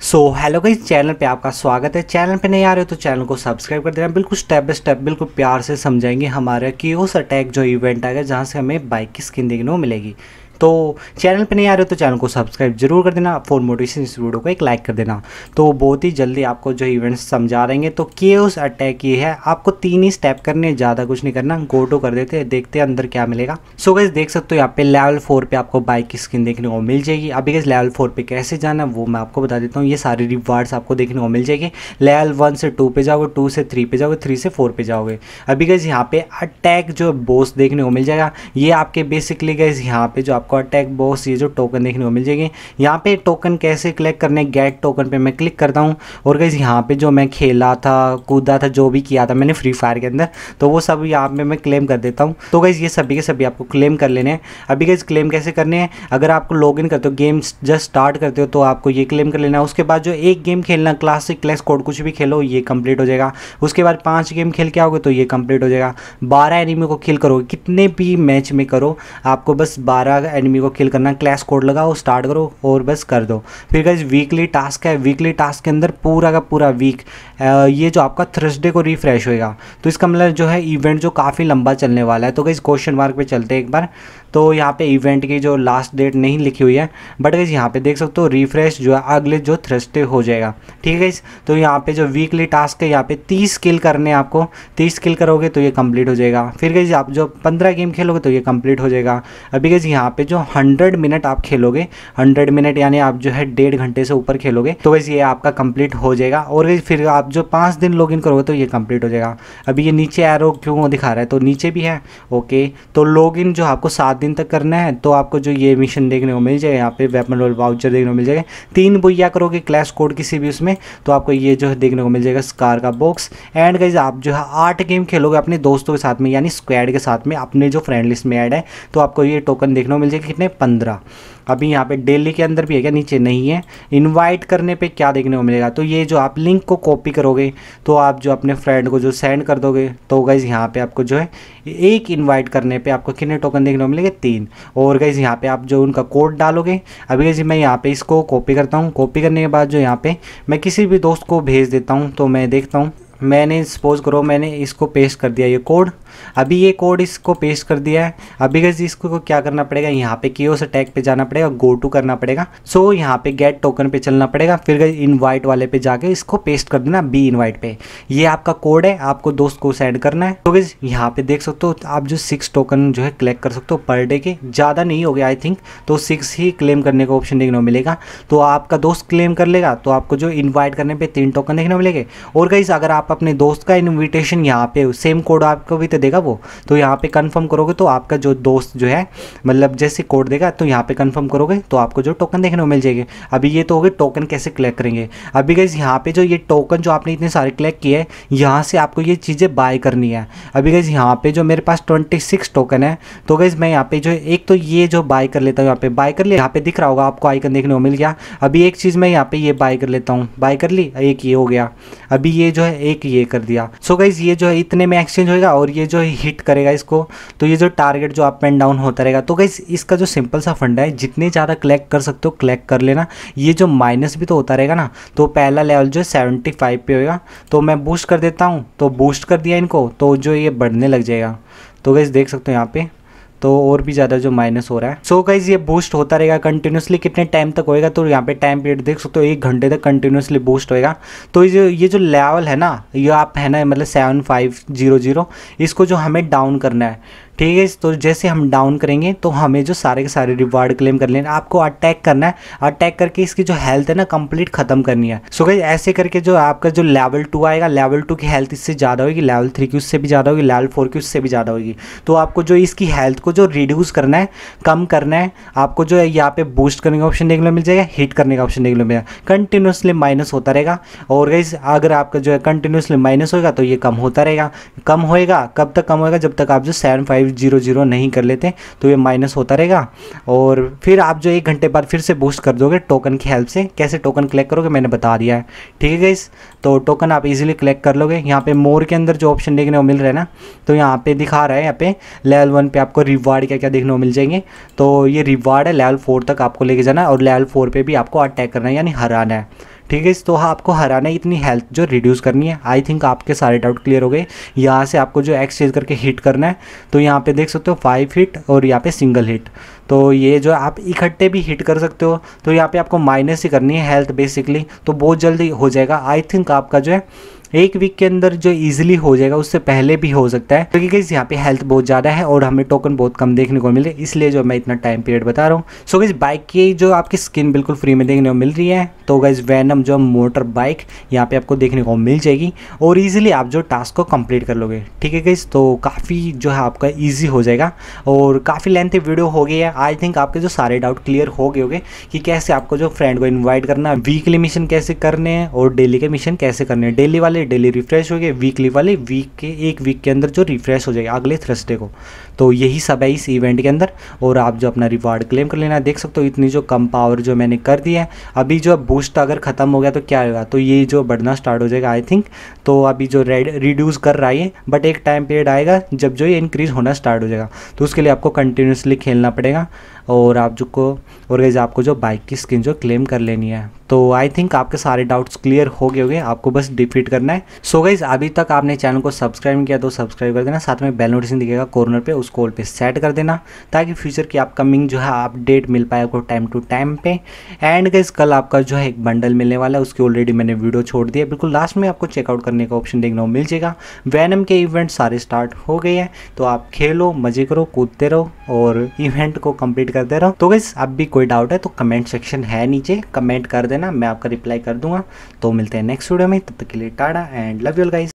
so hello गई channel पे आपका स्वागत है चैनल पे नहीं आ रहे हो तो चैनल को सब्सक्राइब कर देना बिल्कुल स्टेप बाय स्टेप बिल्कुल प्यार से समझाएंगे हमारा कि उस अटैक जो इवेंट आएगा जहाँ से हमें बाइक की स्किन देखने को मिलेगी तो चैनल पे नहीं आ रहे हो तो चैनल को सब्सक्राइब जरूर कर देना फोर मोटिवेशन इस वीडियो को एक लाइक कर देना तो बहुत ही जल्दी आपको जो इवेंट्स समझा देंगे तो के अटैक ये है आपको तीन ही स्टेप करने ज़्यादा कुछ नहीं करना गो टू कर देते देखते अंदर क्या मिलेगा सो गैस देख सकते हो यहाँ पे लेवल फोर पे आपको बाइक की स्किन देखने को मिल जाएगी अभी गैस लेवल फोर पे कैसे जाना वो मैं आपको बता देता हूँ ये सारे रिवार्ड्स आपको देखने को मिल जाएगी लेवल वन से टू पे जाओगे टू से थ्री पे जाओगे थ्री से फोर पे जाओगे अभी गैस यहाँ पे अटैक जो बोस देखने को मिल जाएगा ये आपके बेसिकली गैस यहाँ पे जो आप आपको अटैक बॉक्स ये जो टोकन देखने को मिल जाएगी यहाँ पे टोकन कैसे क्लिक करने गेट टोकन पे मैं क्लिक करता हूँ और कैसे यहाँ पे जो मैं खेला था कूदा था जो भी किया था मैंने फ्री फायर के अंदर तो वो सब यहाँ पे मैं क्लेम कर देता हूँ तो कैसे ये सभी के सभी आपको क्लेम कर लेने हैं अभी कैसे क्लेम कैसे करने हैं अगर आपको लॉग करते हो गेम जस्ट स्टार्ट करते हो तो आपको ये क्लेम कर लेना है उसके बाद जो एक गेम खेलना क्लासिक क्लैस कोड कुछ भी खेलो ये कंप्लीट हो जाएगा उसके बाद पाँच गेम खेल के आओगे तो ये कंप्लीट हो जाएगा बारह एनिमी को खेल करोगे कितने भी मैच में करो आपको बस बारह एनिमी को किल करना क्लैश कोड लगाओ स्टार्ट करो और बस कर दो फिर गाइज वीकली टास्क है वीकली टास्क के अंदर पूरा का पूरा वीक ये जो आपका थर्सडे को रिफ्रेश होएगा तो इसका मतलब जो है इवेंट जो काफ़ी लंबा चलने वाला है तो गाइज क्वेश्चन मार्क पे चलते हैं एक बार तो यहाँ पे इवेंट की जो लास्ट डेट नहीं लिखी हुई है बट गाइज यहाँ पे देख सकते हो रिफ्रेश जो है अगले जो थर्सडे हो जाएगा ठीक है तो यहाँ पे जो वीकली टास्क है यहाँ पे 30 किल करने आपको 30 किल करोगे तो ये कंप्लीट हो जाएगा फिर गाइज आप जो 15 गेम खेलोगे तो ये कंप्लीट हो जाएगा अभी गाइज यहाँ पे जो हंड्रेड मिनट आप खेलोगे हंड्रेड मिनट यानी आप जो है डेढ़ घंटे से ऊपर खेलोगे तो वैसे ये आपका कंप्लीट हो जाएगा और फिर आप जो पाँच दिन लॉग इन करोगे तो ये कंप्लीट हो जाएगा अभी ये नीचे एरो क्यों दिखा रहा है तो नीचे भी है ओके तो लॉग इन जो आपको सात दिन तक करना है तो आपको जो ये मिशन देखने को मिल जाएगा यहाँ पे वेपन रोल वाउचर देखने को मिल जाएगा तीन बुया करोगे क्लैश कोड किसी भी उसमें तो आपको ये जो है देखने को मिल जाएगा स्कार का बॉक्स एंड गाइज आप जो है आठ गेम खेलोगे अपने दोस्तों के साथ में यानी स्क्वाड के साथ में अपने जो फ्रेंड लिस्ट में ऐड है तो आपको ये टोकन देखने को मिल जाएगा देखें कितने पंद्रह अभी यहाँ पे डेली के अंदर भी है क्या नीचे नहीं है इनवाइट करने पे क्या देखने को मिलेगा तो ये जो आप लिंक को कॉपी करोगे तो आप जो अपने फ्रेंड को जो सेंड कर दोगे तो गाइज यहाँ पे आपको जो है एक इनवाइट करने पे आपको कितने टोकन देखने को मिलेंगे तीन और गाइज यहाँ पे आप जो उनका कोड डालोगे अभी गाइज मैं यहाँ पर इसको कॉपी करता हूँ कॉपी करने के बाद जो यहाँ पर मैं किसी भी दोस्त को भेज देता हूँ तो मैं देखता हूँ मैंने सपोज करो मैंने इसको पेस्ट कर दिया ये कोड अभी ये कोड इसको पेस्ट कर दिया है अभी गज इसको क्या करना पड़ेगा यहाँ पे की से टैग पे जाना पड़ेगा गो टू करना पड़ेगा सो so, यहाँ पे गेट टोकन पे चलना पड़ेगा फिर गज इन्वाइट वाले पे जाके इसको पेस्ट कर देना बी इन्वाइट पे ये आपका कोड है आपको दोस्त को सेंड करना है तो गज यहाँ पे देख सकते हो आप जो सिक्स टोकन जो है कलेक्ट कर सकते हो पर डे के ज़्यादा नहीं हो गया आई थिंक तो सिक्स ही क्लेम करने का ऑप्शन देखने को मिलेगा तो आपका दोस्त क्लेम कर लेगा तो आपको जो इन्वाइट करने पर तीन टोकन देखने को मिलेगा और गाइज अगर आप अपने दोस्त का इन्विटेशन यहाँ पे सेम कोड आपको भी तो देगा वो तो यहाँ पे कंफर्म करोगे तो आपका जो दोस्त जो है मतलब जैसे कोड देगा तो यहाँ पे कंफर्म करोगे तो आपको जो टोकन देखने को मिल जाएंगे अभी ये तो हो गए टोकन कैसे कलेक्ट करेंगे अभी गैस यहाँ पे जो ये टोकन जो आपने इतने सारे कलेक्ट किए हैं यहाँ से आपको ये चीज़ें बाय करनी है अभी गैस यहाँ पे जो मेरे पास ट्वेंटी सिक्स टोकन है तो गैस मैं यहाँ पे जो एक तो ये जो बाय कर लेता हूँ यहाँ पे बाय कर लिया यहाँ पे दिख रहा होगा आपको आइकन देखने को मिल गया अभी एक चीज़ मैं यहाँ पे ये बाय कर लेता हूँ बाय कर ली एक ये हो गया अभी ये जो है एक ये कर दिया सो so गैस ये जो है इतने में एक्सचेंज होएगा और ये जो जो हिट करेगा इसको तो ये जो टारगेट जो अप एंड डाउन होता रहेगा तो गाइस इसका जो सिंपल सा फंडा है जितने ज़्यादा क्लैक कर सकते हो क्लैक कर लेना ये जो माइनस भी तो होता रहेगा ना तो पहला लेवल जो है सेवेंटी फाइव पे होगा तो मैं बूस्ट कर देता हूँ तो बूस्ट कर दिया इनको तो जो ये बढ़ने लग जाएगा तो गैस देख सकते हो यहाँ पे तो और भी ज़्यादा जो माइनस हो रहा है सो so गाइज ये बूस्ट होता रहेगा कंटिन्यूसली कितने टाइम तक होएगा तो यहाँ पे टाइम पीरियड देख सकते हो एक घंटे तक कंटिन्यूसली बूस्ट होएगा तो ये जो ये जो लेवल है ना ये आप है ना मतलब सेवन फाइव जीरो जीरो इसको जो हमें डाउन करना है ठीक है तो जैसे हम डाउन करेंगे तो हमें जो सारे के सारे रिवार्ड क्लेम कर लेना आपको अटैक करना है अटैक करके इसकी जो हेल्थ है ना कंप्लीट खत्म करनी है सो गई ऐसे करके जो आपका जो लेवल टू आएगा लेवल टू की हेल्थ इससे ज़्यादा होगी लेवल थ्री की उससे भी ज़्यादा होगी लेवल फोर की उससे भी ज़्यादा होगी तो आपको जो इसकी हेल्थ को जो रिड्यूस करना है कम करना है आपको जो है यहाँ पे बूस्ट करने का ऑप्शन देखने को मिल जाएगा हीट करने का ऑप्शन देखने को मिलेगा कंटिन्यूसली माइनस होता रहेगा और गई अगर आपका जो है कंटिन्यूसली माइनस होगा तो ये कम होता रहेगा कम होएगा कब तक कम होएगा जब तक आप जो seven five five zero zero नहीं कर लेते तो ये माइनस होता रहेगा और फिर आप जो एक घंटे बाद फिर से बूस्ट कर दोगे टोकन की हेल्प से कैसे टोकन कलेक्ट करोगे मैंने बता दिया है ठीक है गाइस तो टोकन आप इजीली कलेक्ट कर लोगे यहाँ पे मोर के अंदर जो ऑप्शन देखने को मिल रहा है ना तो यहाँ पे दिखा रहा है यहाँ पे लेवल वन पे आपको रिवार्ड क्या क्या देखने को मिल जाएंगे तो ये रिवार्ड है लेवल फोर तक आपको लेके जाना है और लेवल फोर पे भी आपको अटैक करना है यानी हराना है ठीक है तो हाँ आपको हराना इतनी हेल्थ जो रिड्यूस करनी है आई थिंक आपके सारे डाउट क्लियर हो गए यहाँ से आपको जो एक्सचेंज करके हिट करना है तो यहाँ पे देख सकते हो फाइव हिट और यहाँ पे सिंगल हिट तो ये जो आप इकट्ठे भी हिट कर सकते हो तो यहाँ पे आपको माइनस ही करनी है हेल्थ बेसिकली तो बहुत जल्दी हो जाएगा आई थिंक आपका जो है एक वीक के अंदर जो इजीली हो जाएगा उससे पहले भी हो सकता है क्योंकि गाइज यहाँ पे हेल्थ बहुत ज़्यादा है और हमें टोकन बहुत कम देखने को मिले इसलिए जो मैं इतना टाइम पीरियड बता रहा हूँ सो गाइज बाइक की जो आपकी स्किन बिल्कुल फ्री में देखने को मिल रही है तो गाइज वैनम जो मोटर बाइक यहाँ पे आपको देखने को मिल जाएगी और ईजिली आप जो टास्क को कम्प्लीट कर लोगे ठीक है गाइज तो काफ़ी जो है आपका ईजी हो जाएगा और काफ़ी लेंथी वीडियो हो गई है आई थिंक आपके जो सारे डाउट क्लियर हो गए होंगे कि कैसे आपको जो फ्रेंड को इन्वाइट करना है वीकली मिशन कैसे करने हैं और डेली के मिशन कैसे करने हैं डेली वाले डेली रिफ्रेश हो गए वीकली वाले वीक के एक वीक के अंदर जो रिफ्रेश हो जाएगा अगले थर्सडे को तो यही सब है इस इवेंट के अंदर और आप जो अपना रिवार्ड क्लेम कर लेना देख सकते हो इतनी जो कम पावर जो मैंने कर दी है अभी जो बूस्ट अगर ख़त्म हो गया तो क्या होगा तो ये जो बढ़ना स्टार्ट हो जाएगा आई थिंक तो अभी जो रेड रिड्यूस कर रहा है बट एक टाइम पीरियड आएगा जब जो ये इंक्रीज़ होना स्टार्ट हो जाएगा तो उसके लिए आपको कंटिन्यूसली खेलना पड़ेगा और आप जो को और गैज आपको जो बाइक की स्किन जो क्लेम कर लेनी है तो आई थिंक आपके सारे डाउट्स क्लियर हो गए होंगे आपको बस डिफीट करना है सो so गाइज अभी तक आपने चैनल को सब्सक्राइब किया तो सब्सक्राइब कर देना साथ में बेल नोटिफिकेशन दिखेगा कॉर्नर पे उस कॉल पे सेट कर देना ताकि फ्यूचर की अपकमिंग जो है अपडेट मिल पाए आपको टाइम टू टाइम पे एंड गाइज कल आपका जो है एक बंडल मिलने वाला है उसकी ऑलरेडी मैंने वीडियो छोड़ दी है बिल्कुल लास्ट में आपको चेकआउट करने का ऑप्शन देखने को मिल जाएगा वैनम के इवेंट सारे स्टार्ट हो गए हैं तो आप खेलो मजे करो कूदते रहो और इवेंट को कंप्लीट करते रहो तो गाइज अब भी कोई डाउट है तो कमेंट सेक्शन है नीचे कमेंट कर देना देना मैं आपका रिप्लाई कर दूंगा तो मिलते हैं नेक्स्ट वीडियो में तब तक के लिए tata and love you all guys